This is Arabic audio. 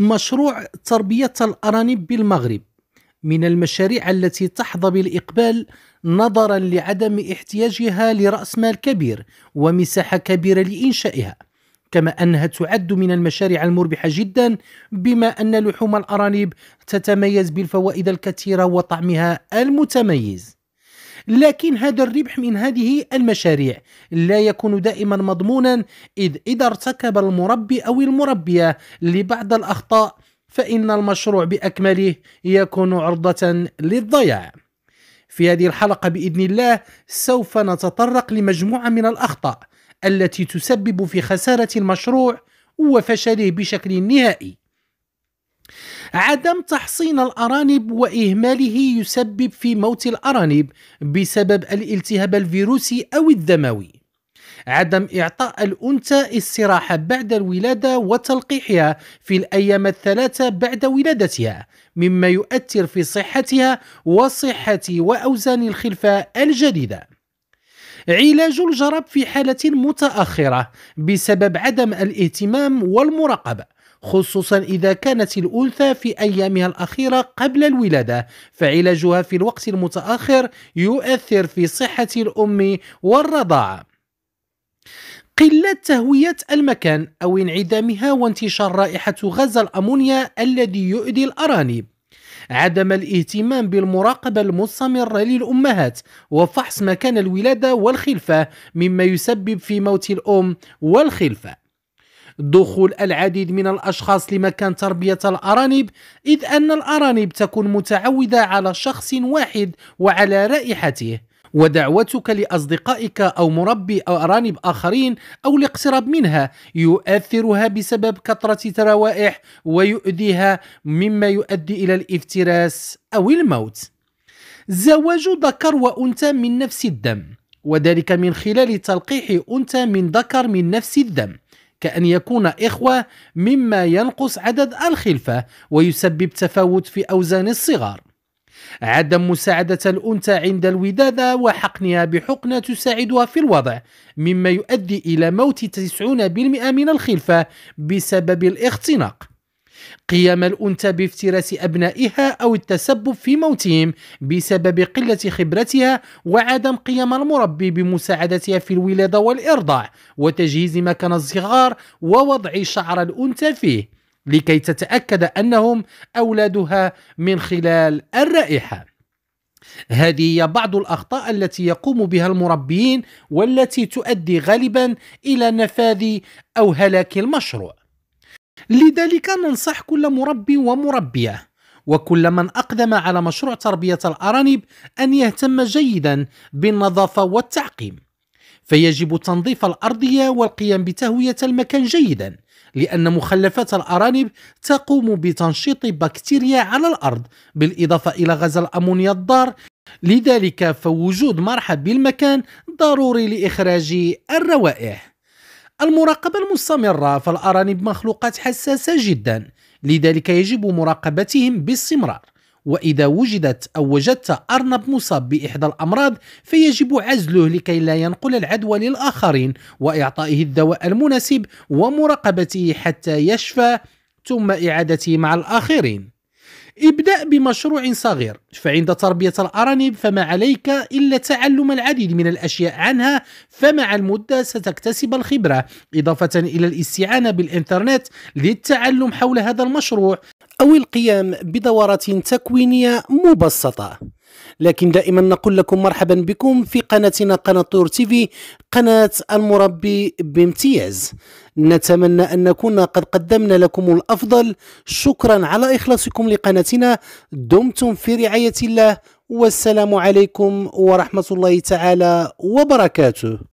مشروع تربية الأرانب بالمغرب من المشاريع التي تحظى بالإقبال نظرا لعدم احتياجها لرأس مال كبير ومساحة كبيرة لإنشائها كما أنها تعد من المشاريع المربحة جدا بما أن لحوم الأرانب تتميز بالفوائد الكثيرة وطعمها المتميز لكن هذا الربح من هذه المشاريع لا يكون دائما مضمونا إذ إذا ارتكب المربي أو المربية لبعض الأخطاء فإن المشروع بأكمله يكون عرضة للضياع. في هذه الحلقة بإذن الله سوف نتطرق لمجموعة من الأخطاء التي تسبب في خسارة المشروع وفشله بشكل نهائي. عدم تحصين الأرانب وإهماله يسبب في موت الأرانب بسبب الالتهاب الفيروسي أو الدموي. عدم إعطاء الأنثى استراحة بعد الولادة وتلقيحها في الأيام الثلاثة بعد ولادتها، مما يؤثر في صحتها وصحة وأوزان الخلفة الجديدة. علاج الجرب في حالة متأخرة بسبب عدم الاهتمام والمراقبة خصوصا إذا كانت الأنثى في أيامها الأخيرة قبل الولادة فعلاجها في الوقت المتأخر يؤثر في صحة الأم والرضاعة قلة تهوية المكان أو انعدامها وانتشار رائحة غاز الأمونيا الذي يؤذي الأرانب عدم الاهتمام بالمراقبة المستمرة للأمهات وفحص مكان الولادة والخلفة مما يسبب في موت الأم والخلفة دخول العديد من الأشخاص لمكان تربية الأرانب إذ أن الأرانب تكون متعودة على شخص واحد وعلى رائحته ودعوتك لأصدقائك أو مربي أو أرانب آخرين أو الاقتراب منها يؤثرها بسبب كثرة تروائح ويؤذيها مما يؤدي إلى الافتراس أو الموت زواج ذكر وأنثى من نفس الدم وذلك من خلال تلقيح أنثى من ذكر من نفس الدم كأن يكون إخوة مما ينقص عدد الخلفة ويسبب تفاوت في أوزان الصغار عدم مساعدة الأنثى عند الودادة وحقنها بحقنة تساعدها في الوضع مما يؤدي إلى موت 90% من الخلفة بسبب الاختناق قيام الأنثى بافتراس أبنائها أو التسبب في موتهم بسبب قلة خبرتها وعدم قيام المربي بمساعدتها في الولادة والإرضاع وتجهيز مكان الصغار ووضع شعر الأنثى فيه لكي تتأكد أنهم أولادها من خلال الرائحة هذه هي بعض الأخطاء التي يقوم بها المربيين والتي تؤدي غالبا إلى نفاذ أو هلاك المشروع لذلك ننصح كل مربي ومربيه وكل من أقدم على مشروع تربية الأرانب أن يهتم جيدا بالنظافة والتعقيم فيجب تنظيف الأرضية والقيام بتهوية المكان جيدا لأن مخلفات الأرانب تقوم بتنشيط بكتيريا على الأرض بالإضافة إلى غاز الأمونيا الضار لذلك فوجود مرحب بالمكان ضروري لإخراج الروائح المراقبة المستمرة فالأرانب مخلوقات حساسة جدا لذلك يجب مراقبتهم باستمرار وإذا وجدت أو وجدت أرنب مصاب بإحدى الأمراض فيجب عزله لكي لا ينقل العدوى للآخرين وإعطائه الدواء المناسب ومراقبته حتى يشفى ثم إعادته مع الآخرين ابدأ بمشروع صغير فعند تربية الأرانب فما عليك إلا تعلم العديد من الأشياء عنها فمع المدة ستكتسب الخبرة إضافة إلى الاستعانة بالإنترنت للتعلم حول هذا المشروع أو القيام بدورات تكوينية مبسطة لكن دائما نقول لكم مرحبا بكم في قناتنا قناة طور تيفي قناة المربي بامتياز نتمنى أن نكون قد قدمنا لكم الأفضل شكرا على إخلاصكم لقناتنا دمتم في رعاية الله والسلام عليكم ورحمة الله تعالى وبركاته